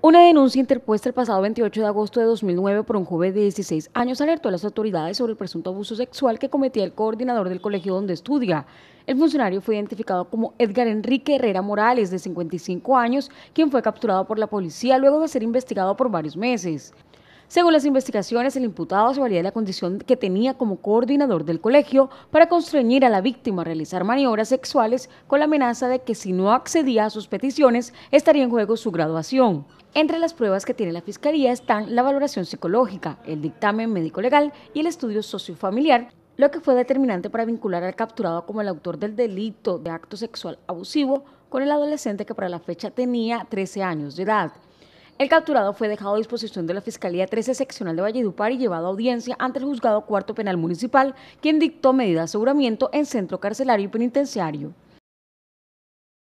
Una denuncia interpuesta el pasado 28 de agosto de 2009 por un joven de 16 años alertó a las autoridades sobre el presunto abuso sexual que cometía el coordinador del colegio donde estudia. El funcionario fue identificado como Edgar Enrique Herrera Morales, de 55 años, quien fue capturado por la policía luego de ser investigado por varios meses. Según las investigaciones, el imputado se valía de la condición que tenía como coordinador del colegio para constreñir a la víctima a realizar maniobras sexuales con la amenaza de que si no accedía a sus peticiones estaría en juego su graduación. Entre las pruebas que tiene la Fiscalía están la valoración psicológica, el dictamen médico-legal y el estudio sociofamiliar, lo que fue determinante para vincular al capturado como el autor del delito de acto sexual abusivo con el adolescente que para la fecha tenía 13 años de edad. El capturado fue dejado a disposición de la Fiscalía 13 Seccional de Valledupar y llevado a audiencia ante el Juzgado Cuarto Penal Municipal, quien dictó medida de aseguramiento en centro carcelario y penitenciario.